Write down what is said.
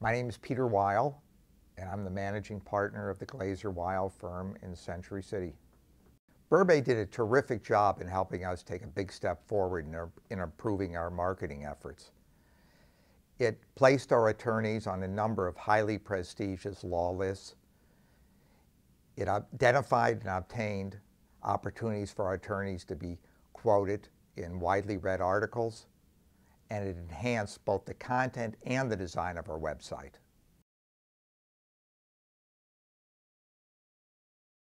My name is Peter Weil, and I'm the managing partner of the Glazer Weil firm in Century City. Burbe did a terrific job in helping us take a big step forward in, our, in improving our marketing efforts. It placed our attorneys on a number of highly prestigious law lists. It identified and obtained opportunities for our attorneys to be quoted in widely read articles and it enhanced both the content and the design of our website.